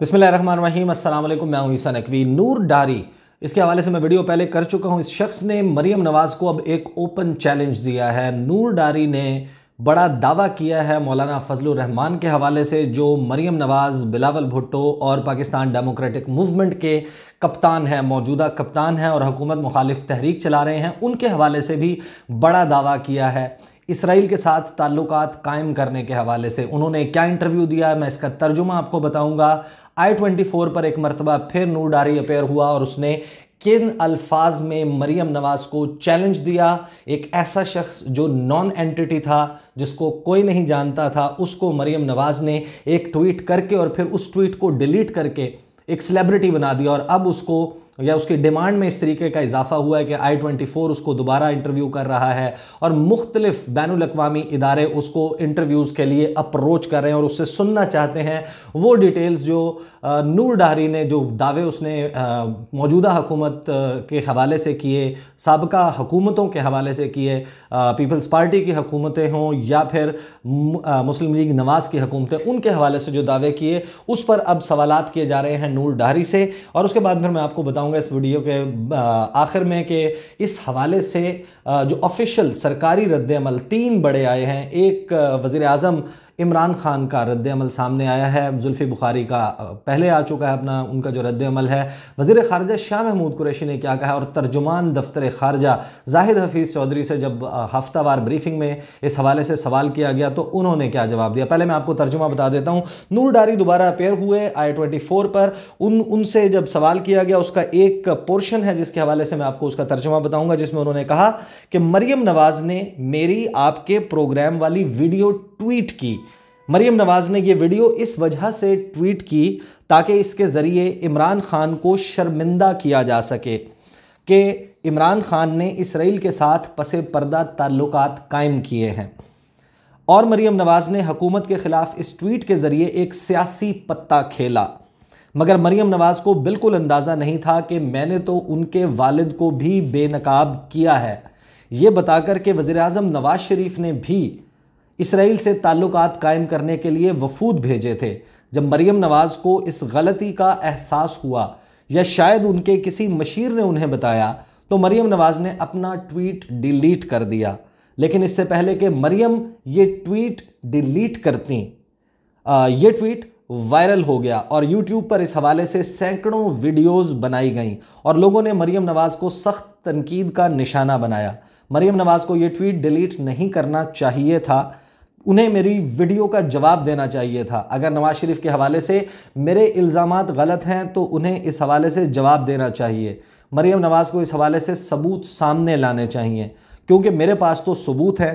بسم اللہ الرحمن الرحیم السلام علیکم میں ہوں عیسیٰ نقوی نور ڈاری اس کے حوالے سے میں ویڈیو پہلے کر چکا ہوں اس شخص نے مریم نواز کو اب ایک اوپن چیلنج دیا ہے نور ڈاری نے بڑا دعویٰ کیا ہے مولانا فضل الرحمان کے حوالے سے جو مریم نواز بلاول بھٹو اور پاکستان ڈیموکریٹک موومنٹ کے کپتان ہیں موجودہ کپتان ہیں اور حکومت مخالف تحریک چلا رہے ہیں ان کے حوالے سے بھی بڑا دعویٰ کیا ہے اسرائیل کے ساتھ تعلقات قائم کرنے کے حوالے سے انہوں نے کیا انٹرویو دیا میں اس کا ترجمہ آپ کو بتاؤں گا آئی ٹوینٹی فور پر ایک مرتبہ پھر نور ڈاری اپیئر ہوا اور اس نے کن الفاظ میں مریم نواز کو چیلنج دیا ایک ایسا شخص جو نان اینٹیٹی تھا جس کو کوئی نہیں جانتا تھا اس کو مریم نواز نے ایک ٹویٹ کر کے اور پھر اس ٹویٹ کو ڈیلیٹ کر کے ایک سیلیبریٹی بنا دیا اور اب اس کو یا اس کی ڈیمانڈ میں اس طریقے کا اضافہ ہوا ہے کہ آئی ٹوئنٹی فور اس کو دوبارہ انٹرویو کر رہا ہے اور مختلف بین الاقوامی ادارے اس کو انٹرویوز کے لیے اپروچ کر رہے ہیں اور اس سے سننا چاہتے ہیں وہ ڈیٹیلز جو نور ڈہری نے جو دعوے اس نے موجودہ حکومت کے حوالے سے کیے سابقہ حکومتوں کے حوالے سے کیے پیپلز پارٹی کی حکومتیں ہوں یا پھر مسلم لیگ نواز کی حکومتیں ان کے حوالے سے جو دعوے کیے اس پر اب سوالات کیے جا رہے ہیں نور ڈہری سے اور اس کے بعد پھر میں آپ کو بتاؤں گا اس ویڈیو کے آخر میں کہ اس حوالے سے جو آفیشل سرکاری رد عمل تین بڑے آئے ہیں ایک وزیر اعظم عمران خان کا رد عمل سامنے آیا ہے زلفی بخاری کا پہلے آ چکا ہے اپنا ان کا جو رد عمل ہے وزیر خارجہ شاہ محمود قریشی نے کیا کہا اور ترجمان دفتر خارجہ زاہد حفیظ چودھری سے جب ہفتہ وار بریفنگ میں اس حوالے سے سوال کیا گیا تو انہوں نے کیا جواب دیا پہلے میں آپ کو ترجمہ بتا دیتا ہوں نور ڈاری دوبارہ اپیئر ہوئے آئی ٹوئنٹی فور پر ان ان سے جب سوال کیا گیا اس کا ایک پورشن ہے جس کے حوالے سے میں آپ کو اس کا ترجمہ بتاؤں گا جس میں انہوں نے کہا کہ مریم نواز نے میری آپ کے پروگرام والی ویڈیو ٹویٹ کی مریم نواز نے یہ ویڈیو اس وجہ سے ٹویٹ کی تاکہ اس کے ذریعے عمران خان کو شرمندہ کیا جا سکے کہ عمران خان نے اسرائیل کے ساتھ پس پردہ تعلقات قائم کیے ہیں اور مریم نواز نے حکومت کے خلاف اس ٹویٹ کے ذریعے ایک سیاسی پتہ کھیلا مگر مریم نواز کو بالکل اندازہ نہیں تھا کہ میں نے تو ان کے والد کو بھی بے نقاب کیا ہے یہ بتا کر کہ وزیراعظم نواز شریف نے بھی اسرائیل سے تعلقات قائم کرنے کے لیے وفود بھیجے تھے جب مریم نواز کو اس غلطی کا احساس ہوا یا شاید ان کے کسی مشیر نے انہیں بتایا تو مریم نواز نے اپنا ٹویٹ ڈیلیٹ کر دیا لیکن اس سے پہلے کہ مریم یہ ٹویٹ ڈیلیٹ کرتیں یہ ٹویٹ وائرل ہو گیا اور یوٹیوب پر اس حوالے سے سینکڑوں ویڈیوز بنائی گئیں اور لوگوں نے مریم نواز کو سخت تنقید کا نشانہ بنایا مریم نواز کو یہ ٹویٹ ڈیلیٹ نہیں کرنا چاہیے تھا انہیں میری ویڈیو کا جواب دینا چاہیے تھا اگر نواز شریف کے حوالے سے میرے الزامات غلط ہیں تو انہیں اس حوالے سے جواب دینا چاہیے مریم نواز کو اس حوالے سے ثبوت سامنے لانے چاہیے کیونکہ میرے پاس تو ثبوت ہے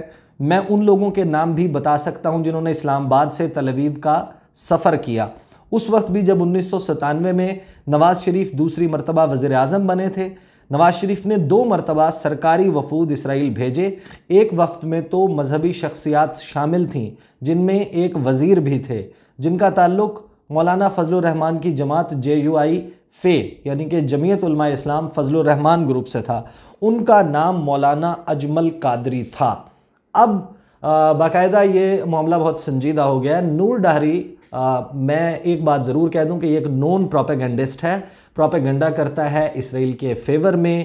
میں ان لوگوں کے نام بھی بتا سکتا ہوں جنہوں نے اسلام آباد سے تلویب کا سفر کیا اس وقت بھی جب انیس سو ستانوے میں نواز شریف دوسری مرتبہ وزیراعظم بنے تھے نواز شریف نے دو مرتبہ سرکاری وفود اسرائیل بھیجے ایک وفد میں تو مذہبی شخصیات شامل تھیں جن میں ایک وزیر بھی تھے جن کا تعلق مولانا فضل الرحمن کی جماعت جے یو آئی فے یعنی کہ جمعیت علماء اسلام فضل الرحمن گروپ سے تھا ان کا نام مولانا اجمل قادری تھا اب باقاعدہ یہ معاملہ بہت سنجیدہ ہو گیا ہے نور ڈہری میں ایک بات ضرور کہہ دوں کہ یہ ایک نون پروپیگنڈسٹ ہے پروپیگنڈا کرتا ہے اسرائیل کے فیور میں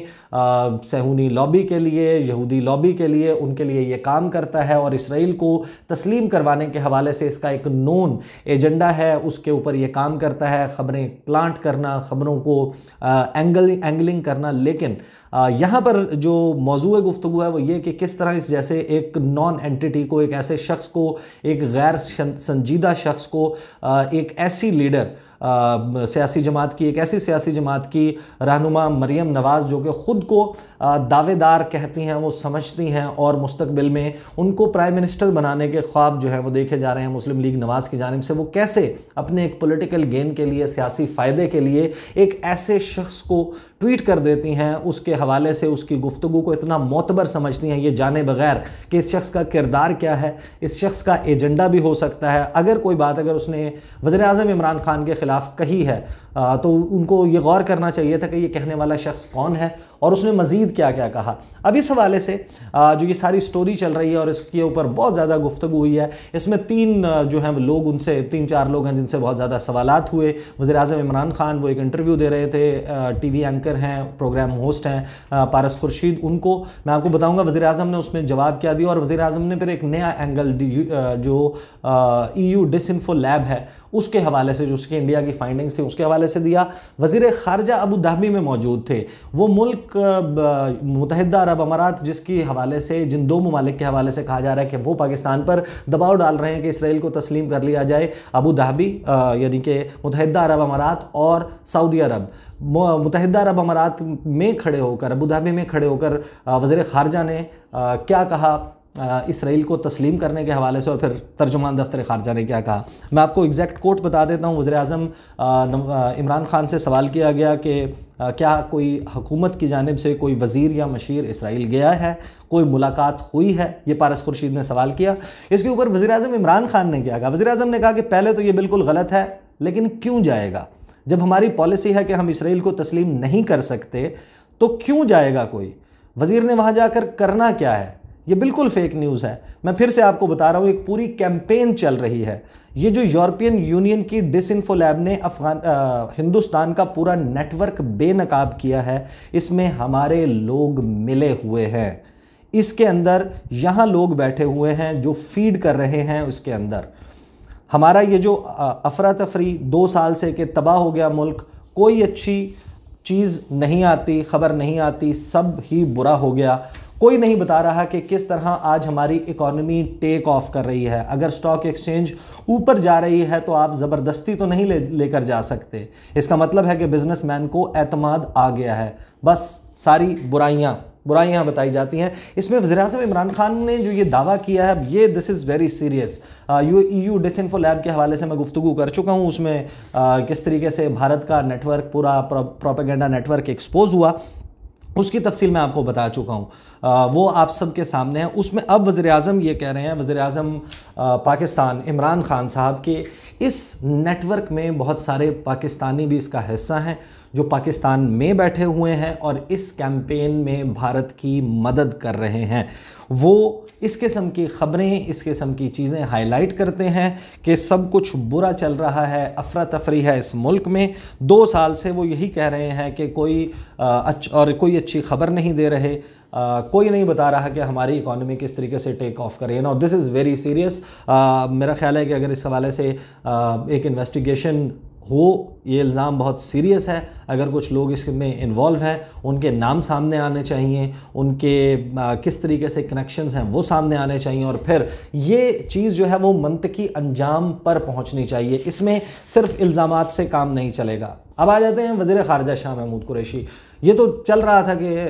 سہونی لابی کے لیے یہودی لابی کے لیے ان کے لیے یہ کام کرتا ہے اور اسرائیل کو تسلیم کروانے کے حوالے سے اس کا ایک نون ایجنڈا ہے اس کے اوپر یہ کام کرتا ہے خبریں پلانٹ کرنا خبروں کو اینگل اینگلنگ کرنا لیکن یہاں پر جو موضوع گفتگو ہے وہ یہ کہ کس طرح اس جیسے ایک نان انٹیٹی کو ایک ایسے شخص کو ایک غیر سنجیدہ شخص کو ایک ایسی لیڈر سیاسی جماعت کی ایک ایسی سیاسی جماعت کی رہنما مریم نواز جو کہ خود کو دعوے دار کہتی ہیں وہ سمجھتی ہیں اور مستقبل میں ان کو پرائم منسٹر بنانے کے خواب جو ہے وہ دیکھے جا رہے ہیں مسلم لیگ نواز کی جانب سے وہ کیسے اپنے ایک پولیٹیکل گین کے لیے سیاسی فائدے کے لیے ایک ایسے شخص کو ٹویٹ کر دیتی ہیں اس کے حوالے سے اس کی گفتگو کو اتنا معتبر سمجھتی ہیں یہ جانے بغیر کہ اس شخص کا کردار کیا ہے اس شخص کا ایجنڈا بھی ہو سکتا ہے اگر کوئی بات اگر اس نے وزیراعظم عمران خان کے خلاف خلاف کہی ہے تو ان کو یہ غور کرنا چاہیے تھا کہ یہ کہنے والا شخص کون ہے اور اس نے مزید کیا کیا کہا اب اس حوالے سے جو یہ ساری سٹوری چل رہی ہے اور اس کے اوپر بہت زیادہ گفتگو ہوئی ہے اس میں تین جو ہیں لوگ ان سے تین چار لوگ ہیں جن سے بہت زیادہ سوالات ہوئے وزیر اعظم عمران خان وہ ایک انٹرویو دے رہے تھے ٹی وی اینکر ہیں پروگرام ہوسٹ ہیں پارس خورشید ان کو میں آپ کو بتاؤں گا وزیر اعظم نے اس میں جواب کیا دیا اور وزیر اعظم نے پھر ایک نیا اینگل جو E U DisinfoLab ہے اس کے حوالے سے جو اس کی انڈیا کی فائنڈنگس تھیں اس کے حوالے حوالے سے دیا وزیر خارجہ ابو دھابی میں موجود تھے وہ ملک متحدہ عرب امارات جس کی حوالے سے جن دو ممالک کے حوالے سے کہا جا رہا ہے کہ وہ پاکستان پر دباؤ ڈال رہے ہیں کہ اسرائیل کو تسلیم کر لیا جائے ابو دھابی یعنی کہ متحدہ عرب امارات اور سعودی عرب متحدہ عرب امارات میں کھڑے ہو کر ابو دھابی میں کھڑے ہو کر وزیر خارجہ نے کیا کہا اسرائیل کو تسلیم کرنے کے حوالے سے اور پھر ترجمان دفتر خارجہ نے کیا کہا میں آپ کو ایگزیکٹ کوٹ بتا دیتا ہوں وزیراعظم عمران خان سے سوال کیا گیا کہ کیا کوئی حکومت کی جانب سے کوئی وزیر یا مشیر اسرائیل گیا ہے کوئی ملاقات ہوئی ہے یہ پارس خورشید نے سوال کیا اس کے اوپر وزیراعظم عمران خان نے کیا کہا وزیراعظم نے کہا کہ پہلے تو یہ بالکل غلط ہے لیکن کیوں جائے گا جب ہماری پالیسی ہے کہ ہم اسرائیل کو تسلیم نہیں کر سکتے تو کیوں جائے گا کوئی وزیر نے وہاں جا کر کرنا کیا ہے یہ بالکل فیک نیوز ہے میں پھر سے آپ کو بتا رہا ہوں ایک پوری کیمپین چل رہی ہے یہ جو یورپین یونین کی ڈس انفو لیب نے افغان ہندوستان کا پورا نیٹ ورک بے نقاب کیا ہے اس میں ہمارے لوگ ملے ہوئے ہیں اس کے اندر یہاں لوگ بیٹھے ہوئے ہیں جو فیڈ کر رہے ہیں اس کے اندر ہمارا یہ جو افراتفری دو سال سے کہ تباہ ہو گیا ملک کوئی اچھی چیز نہیں آتی خبر نہیں آتی سب ہی برا ہو گیا کوئی نہیں بتا رہا کہ کس طرح آج ہماری اکانومی ٹیک آف کر رہی ہے اگر سٹاک ایکسچینج اوپر جا رہی ہے تو آپ زبردستی تو نہیں لے لے کر جا سکتے اس کا مطلب ہے کہ بزنس مین کو اعتماد آ گیا ہے بس ساری برائیاں برائیاں بتائی جاتی ہیں اس میں وزیر اعظم عمران خان نے جو یہ دعویٰ کیا ہے یہ this is very serious U E U DisinfoLab کے حوالے سے میں گفتگو کر چکا ہوں اس میں کس طریقے سے بھارت کا نیٹ ورک پورا پروپیگنڈا نیٹ ورک ایکسپوز ہوا اس کی تفصیل میں آپ کو بتا چکا ہوں وہ آپ سب کے سامنے ہیں اس میں اب وزیر اعظم یہ کہہ رہے ہیں وزیر اعظم پاکستان عمران خان صاحب کے اس نیٹ ورک میں بہت سارے پاکستانی بھی اس کا حصہ ہیں جو پاکستان میں بیٹھے ہوئے ہیں اور اس کیمپین میں بھارت کی مدد کر رہے ہیں وہ اس قسم کی خبریں اس قسم کی چیزیں ہائی لائٹ کرتے ہیں کہ سب کچھ برا چل رہا ہے افراتفری ہے اس ملک میں دو سال سے وہ یہی کہہ رہے ہیں کہ کوئی اور کوئی اچھی خبر نہیں دے رہے کوئی نہیں بتا رہا کہ ہماری اکانومی کس طریقے سے ٹیک آف کرے نو دس از ویری سیریس میرا خیال ہے کہ اگر اس حوالے سے ایک انویسٹیگیشن ہو یہ الزام بہت سیریس ہے اگر کچھ لوگ اس میں انوالو ہیں ان کے نام سامنے آنے چاہیے ان کے کس طریقے سے کنیکشنز ہیں وہ سامنے آنے چاہیے اور پھر یہ چیز جو ہے وہ منطقی انجام پر پہنچنی چاہیے اس میں صرف الزامات سے کام نہیں چلے گا اب آ جاتے ہیں وزیر خارجہ شاہ محمود قریشی یہ تو چل رہا تھا کہ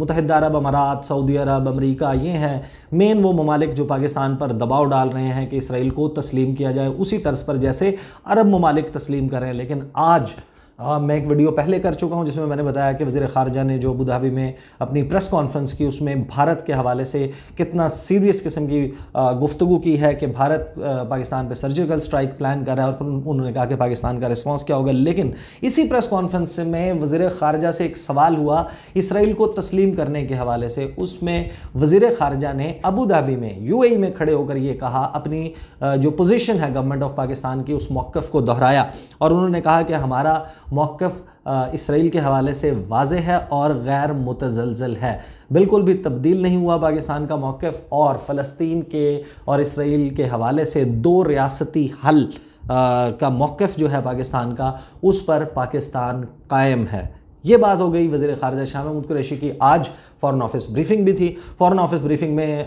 متحدہ عرب امارات سعودی عرب امریکہ یہ ہیں مین وہ ممالک جو پاکستان پر دباؤ ڈال رہے ہیں کہ اسرائیل کو تسلیم کیا جائے اسی طرز پر جیسے عرب ممالک تسلیم کر رہے ہیں لیکن آج ہاں، میں ایک ویڈیو پہلے کر چکا ہوں جس میں میں نے بتایا کہ وزیر خارجہ نے جو ابو دھابی میں اپنی پریس کانفرنس کی اس میں بھارت کے حوالے سے کتنا سیریس قسم کی گفتگو کی ہے کہ بھارت پاکستان پہ سرجیکل سٹرائک پلان کر رہا ہے اور انہوں نے کہا کہ پاکستان کا ریسپانس کیا ہوگا لیکن اسی پریس کانفرنس میں وزیر خارجہ سے ایک سوال ہوا اسرائیل کو تسلیم کرنے کے حوالے سے اس میں وزیر خارجہ نے ابو میں یو اے ای میں کھڑے ہو کر یہ کہا اپنی جو پوزیشن ہے گورنمنٹ آف پاکستان کی اس موقف کو دہرایا اور انہوں نے کہا کہ ہمارا موقف اسرائیل کے حوالے سے واضح ہے اور غیر متزلزل ہے بالکل بھی تبدیل نہیں ہوا پاکستان کا موقف اور فلسطین کے اور اسرائیل کے حوالے سے دو ریاستی حل کا موقف جو ہے پاکستان کا اس پر پاکستان قائم ہے یہ بات ہو گئی وزیر خارجہ شاہ محمود قریشی کی آج فورن آفس بریفنگ بھی تھی فورن آفس بریفنگ میں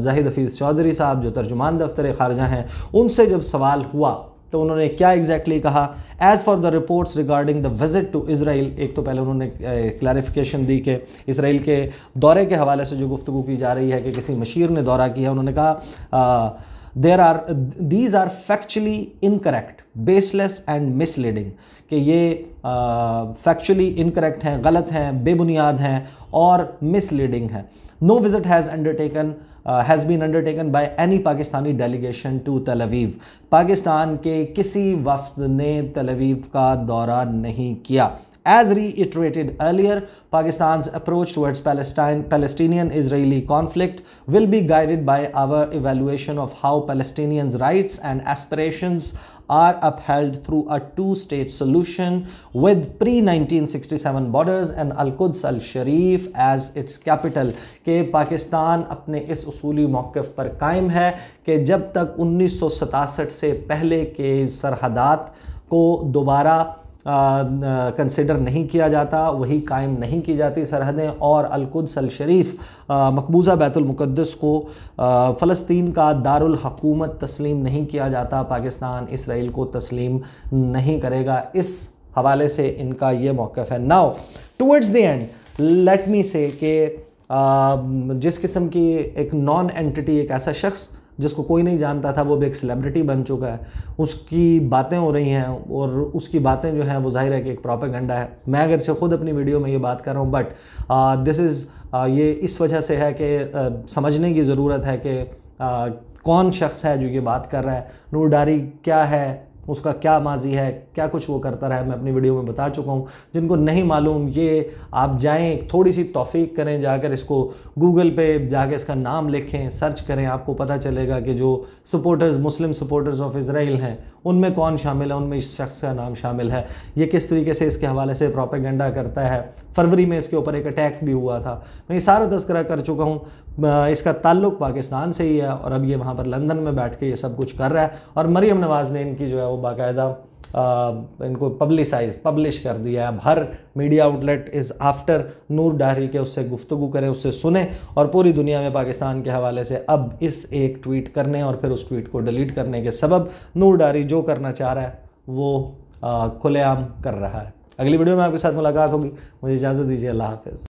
زاہد حفیظ چودھری صاحب جو ترجمان دفتر خارجہ ہیں ان سے جب سوال ہوا تو انہوں نے کیا ایگزیکٹلی کہا as for the reports regarding the visit to Israel ایک تو پہلے انہوں نے کلیریفیکیشن دی کہ اسرائیل کے دورے کے حوالے سے جو گفتگو کی جا رہی ہے کہ کسی مشیر نے دورہ کیا انہوں نے کہا there are these are factually incorrect baseless and misleading کہ یہ فیکچولی انکریکٹ ہیں غلط ہیں بے بنیاد ہیں اور مس لیڈنگ ہیں no visit has undertaken has been undertaken by any Pakistani delegation to Tel Aviv Pakistan کے کسی وفد نے تلویف کا دورہ نہیں کیا as reiterated earlier Pakistan approach towards Palestinian Israeli conflict will be guided by our evaluation of how Palestinians rights and aspirations are upheld through a two state solution with pre nineteen sixty seven borders and القدس الشریف as it's capital کہ پاکستان اپنے اس اصولی موقف پر قائم ہے کہ جب تک انیس سو ستاسٹھ سے پہلے کے سرحدات کو دوبارہ کنسیڈر نہیں کیا جاتا وہی قائم نہیں کی جاتی سرحدیں اور القدس الشریف مقبوضہ بیت المقدس کو فلسطین کا دارالحکومت تسلیم نہیں کیا جاتا پاکستان اسرائیل کو تسلیم نہیں کرے گا اس حوالے سے ان کا یہ موقف ہے now towards the end let me say کہ جس قسم کی ایک نان اینٹیٹی ایک ایسا شخص جس کو کوئی نہیں جانتا تھا وہ بھی ایک سیلیبریٹی بن چکا ہے اس کی باتیں ہو رہی ہیں اور اس کی باتیں جو ہیں وہ ظاہر ہے کہ ایک پروپیگنڈا ہے میں اگرچہ خود اپنی ویڈیو میں یہ بات کر رہا ہوں بٹ دس از یہ اس وجہ سے ہے کہ سمجھنے کی ضرورت ہے کہ کون شخص ہے جو یہ بات کر رہا ہے نور ڈاری کیا ہے اس کا کیا ماضی ہے کیا کچھ وہ کرتا رہا ہے میں اپنی ویڈیو میں بتا چکا ہوں جن کو نہیں معلوم یہ آپ جائیں تھوڑی سی توفیق کریں جا کر اس کو گوگل پہ جا کے اس کا نام لکھیں سرچ کریں آپ کو پتا چلے گا کہ جو سپورٹرز مسلم سپورٹرز آف اسرائیل ہیں ان میں کون شامل ہے ان میں اس شخص کا نام شامل ہے یہ کس طریقے سے اس کے حوالے سے پروپیگنڈا کرتا ہے فروری میں اس کے اوپر ایک اٹیک بھی ہوا تھا میں یہ سارا تذکرہ کر چکا ہوں اس کا تعلق پاکستان سے ہی ہے اور اب یہ وہاں پر لندن میں بیٹھ کے یہ سب کچھ کر رہا ہے اور مریم نواز نے ان کی جو ہے وہ باقاعدہ ان کو پبلسائز پبلش کر دیا ہے اب ہر media outlet is after Noor Dahri کے اس سے گفتگو کریں اس سے سنیں اور پوری دنیا میں پاکستان کے حوالے سے اب اس ایک ٹویٹ کرنے اور پھر اس ٹویٹ کو ڈیلیٹ کرنے کے سبب نور ڈاہری جو کرنا چاہ رہا ہے وہ کھلے عام کر رہا ہے اگلی ویڈیو میں آپ کے ساتھ ملاقات ہوگی مجھے اجازت دیجیے اللہ حافظ